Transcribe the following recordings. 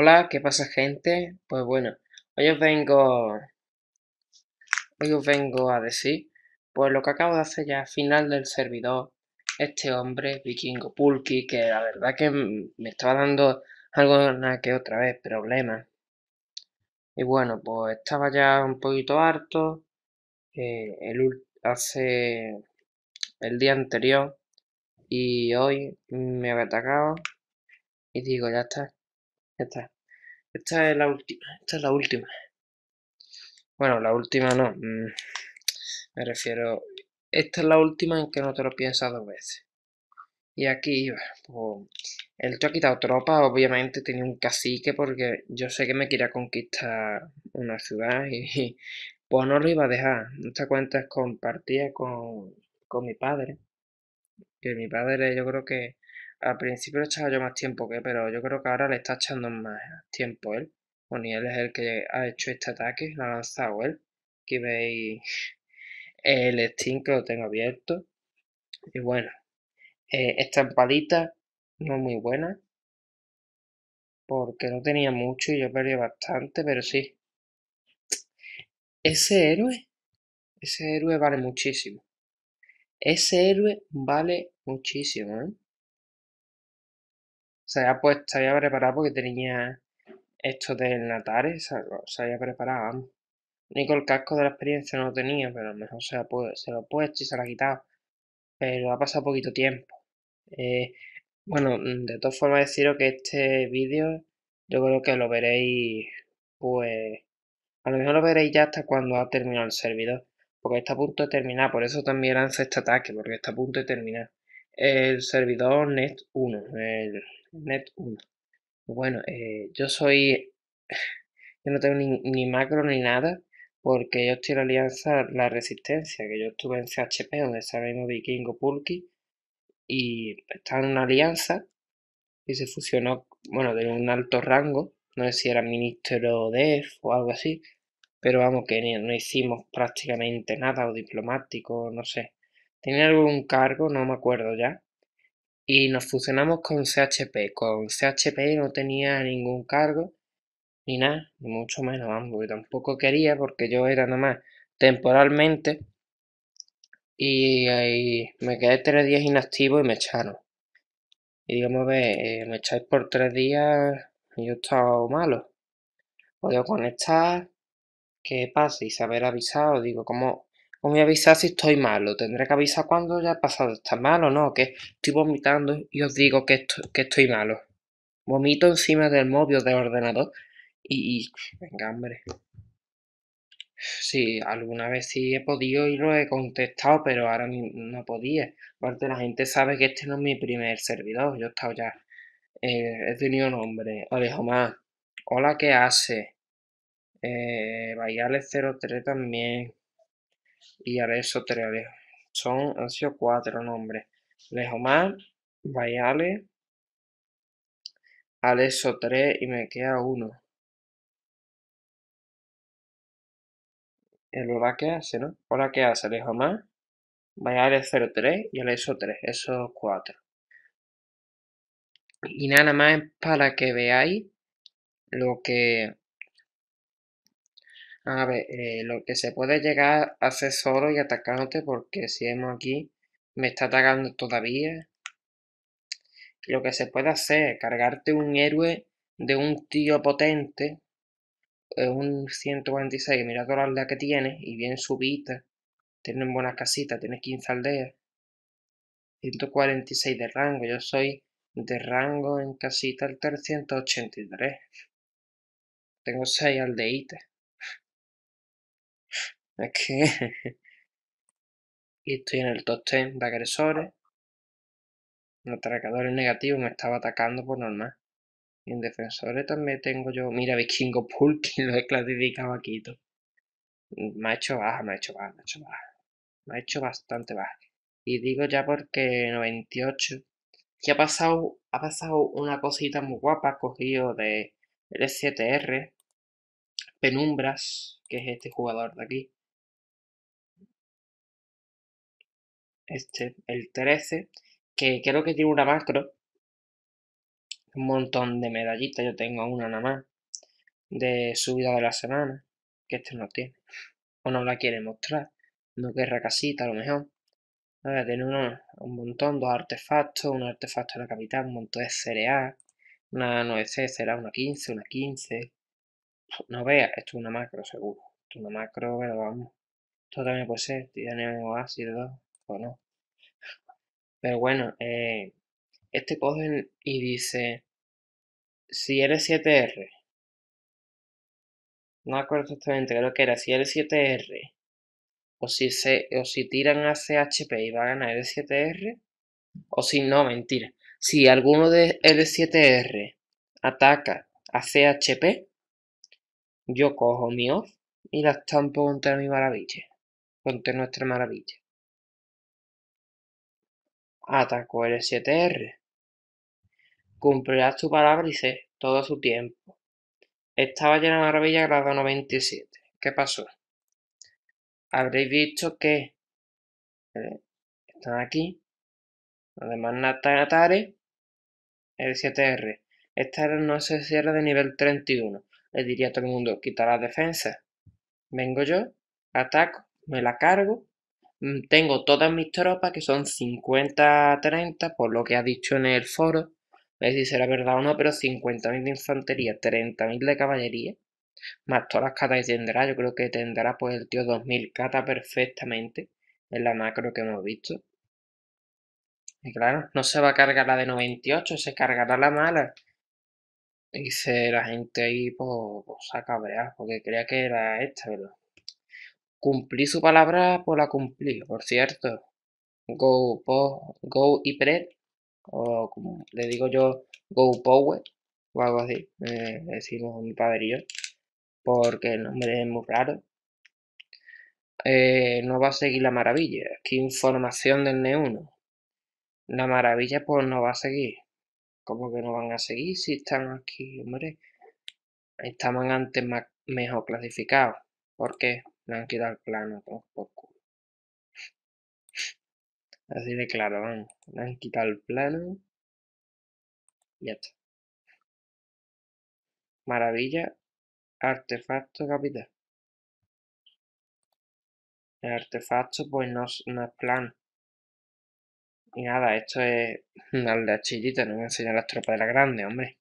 Hola, ¿qué pasa gente? Pues bueno, hoy os vengo. Hoy os vengo a decir, pues lo que acabo de hacer ya, final del servidor, este hombre, Vikingo Pulky, que la verdad que me estaba dando algo nada que otra vez, problemas. Y bueno, pues estaba ya un poquito harto. Eh, el, hace el día anterior y hoy me había atacado. Y digo, ya está, ya está. Esta es la última. Esta es la última. Bueno, la última no. Mm, me refiero. Esta es la última en que no te lo piensas dos veces. Y aquí, pues, el te ha quitado tropa, obviamente tenía un cacique porque yo sé que me quería conquistar una ciudad y, pues no lo iba a dejar. Esta cuenta es compartida con, con mi padre. Que mi padre yo creo que al principio le echaba yo más tiempo que, pero yo creo que ahora le está echando más tiempo él. O ni él es el que ha hecho este ataque, lo ha lanzado él. Aquí veis el Steam que lo tengo abierto. Y bueno, eh, esta empadita no es muy buena. Porque no tenía mucho y yo perdí bastante, pero sí. Ese héroe, ese héroe vale muchísimo. Ese héroe vale muchísimo, ¿eh? se había, puesto, se había preparado porque tenía esto del Natares, se, había preparado. con el casco de la experiencia no lo tenía, pero a lo mejor se, lo ha puesto y se lo ha quitado. Pero ha pasado poquito tiempo. Eh, bueno, de todas formas deciros que este vídeo yo creo que lo veréis, pues, a lo mejor lo veréis ya hasta cuando ha terminado el servidor. Porque está a punto de terminar, por eso también lanza este ataque, porque está a punto de terminar el servidor Net1. El Net1. Bueno, eh, yo soy. Yo no tengo ni, macro ni nada, porque yo estoy en la alianza La Resistencia, que yo estuve en CHP, donde está mismo Vikingo Pulki, y está en una alianza y se fusionó, bueno, de un alto rango, no sé si era ministro de e e o algo así, pero vamos, que no hicimos prácticamente nada, o diplomático, no sé tenía algún cargo, no me acuerdo ya, y nos fusionamos con CHP. Con CHP no tenía ningún cargo, ni nada, ni mucho menos, ambos, y tampoco quería porque yo era nada más temporalmente, y, ahí me quedé tres días inactivo y me echaron. Y digo ve, eh, me echáis por tres días y yo estaba estado malo. Puedo conectar, qué pasa, y saber avisado, digo, ¿cómo, pues o me avisar si estoy malo. Tendré que avisar cuando ya ha pasado. ¿Está malo o no? Que estoy vomitando y os digo que, estoy, que estoy malo. Vomito encima del móvil del ordenador y, Venga, hombre. Sí, alguna vez sí he podido y lo he contestado, pero ahora no podía. Aparte, la gente sabe que este no es mi primer servidor. Yo he estado ya... Eh, he tenido nombre. Alejo más. Hola, ¿qué hace? Eh, 03 también y 3, Alejo. Son, han sido cuatro nombres. Lejomar, al eso 3 y me queda uno. El hola que hace, ¿no? Ahora que hace, Vaya al 03 y al eso 3, eso 4 Y nada más para que veáis lo que a ver, eh, lo que se puede llegar a hacer solo y atacándote, porque si vemos aquí, me está atacando todavía. lo que se puede hacer, es cargarte un héroe de un tío potente, es eh, un 146. mira toda la aldea que tiene, y bien subida. tienes buenas casitas, tiene 15 aldeas. 146 de rango, yo soy de rango en casita el 383. Tengo 6 aldeitas. Es que... y estoy en el top 10 de agresores. En atracadores negativos me estaba atacando por normal. Y en defensores también tengo yo... Mira, Vikingo y lo he clasificado aquí. Mm, me ha hecho baja, me ha hecho baja, me ha hecho baja. Me ha hecho bastante baja. Y digo ya porque 98... Que ha pasado, ha pasado una cosita muy guapa, cogido de L7R Penumbras, que es este jugador de aquí. este, el 13, que creo que tiene una macro. Un montón de medallitas, yo tengo una nada más. De subida de la semana, que este no tiene. O no la quiere mostrar. No querrá casita, a lo mejor. A ver, tiene un montón, dos artefactos, un artefacto de la capital, un montón de a Una 9C será una 15, una 15. No vea, esto es una macro seguro. Esto es una macro, pero vamos. Esto también puede ser. Tiene de dos pero bueno, eh, este cogen y dice, si eres 7R, no acuerdo exactamente, lo que era, si l 7R, o si, se, o si tiran a CHP y van a ganar el 7R, o si no, mentira, si alguno de L7R ataca a CHP, yo cojo mi off y la estampo contra mi maravilla, contra nuestra maravilla atacó el 7 r Cumplirá su palabra y sé todo su tiempo. Estaba llena de maravilla grado 97. ¿Qué pasó? Habréis visto que eh, están aquí además demás atar el 7R. Esta no se cierra de nivel 31. Le diría a todo el mundo, quita la defensa. Vengo yo, ataco, me la cargo Mm, tengo todas mis tropas, que son 50-30, por lo que ha dicho en el foro. ver si será verdad o no, pero 50.000 de infantería, 30.000 de caballería. Más todas las catas que tendrá. Yo creo que tendrá pues el tío 2.000 catas perfectamente. Es la macro que hemos visto. Y claro, no se va a cargar la de 98, se cargará la mala. Y se, la gente ahí pues, pues se ha cabreado, porque creía que era esta, ¿verdad? Cumplí su palabra por pues la cumplí, por cierto. Go, go y pred, o como le digo yo, go power, o algo así, decimos mi padre y yo, porque el nombre es muy raro. Eh, no va a seguir la maravilla, Qué información del Neuno. La maravilla pues no va a seguir. ¿Cómo que no van a seguir si están aquí, hombre? Estaban antes mejor clasificados qué? le han quitado el plano, Así de claro, van. Le han quitado el plano. Y ya está. Maravilla. Artefacto capital. El artefacto pues no, no es plano. Y nada, esto es un de chillita, no me enseñan las tropas de la grande, hombre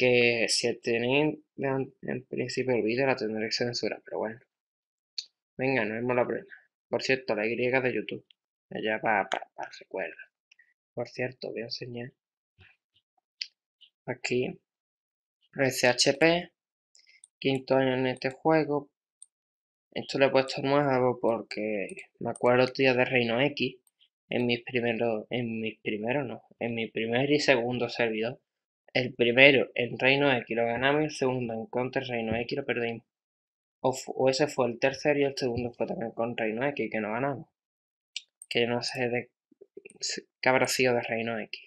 que si tienen en principio el vídeo la tendré que pero bueno. Venga, no vemos la prueba. Por cierto, la Y de YouTube. Allá para pa, recuerda. Por cierto, voy a enseñar aquí SHP, quinto año en este juego. Esto lo he puesto nuevo porque me acuerdo tía de Reino X en mis primeros, en mis primeros no, en mi primer y segundo servidor el primero en Reino X lo ganamos y el segundo en el Reino X lo perdimos. O, o, ese fue el tercero y el segundo fue también con Reino X que no ganamos. Que no sé de qué habrá sido de Reino X.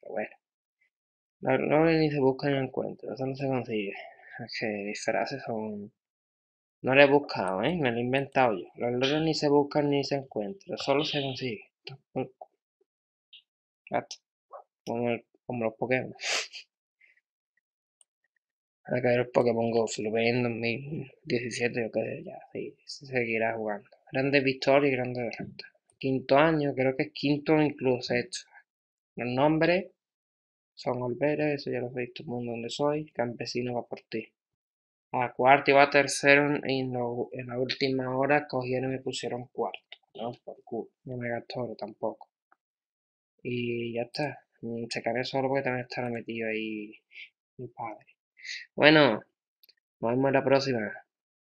Pero bueno. los no, ni se buscan ni encuentro, eso no se consigue. Es que mis frases son... No lo he buscado, ¿eh? Me lo he inventado yo. Los logros ni se buscan ni se encuentran, solo se consigue. Como, como los Pokémon a que el Pokémon Go, si lo ven en 2017, yo creo que ya se seguirá jugando. Grande victoria y grande derrota. Quinto año, creo que es quinto incluso sexto. Los nombres son Olveres, eso ya lo he visto el mundo donde soy. Campesino va por ti. A cuarto iba a tercero y en la última hora cogieron y me pusieron cuarto. No, por culo. No me tampoco. Y ya está. Se checaré solo porque también estaba metido ahí mi padre. Bueno, nos vemos la próxima.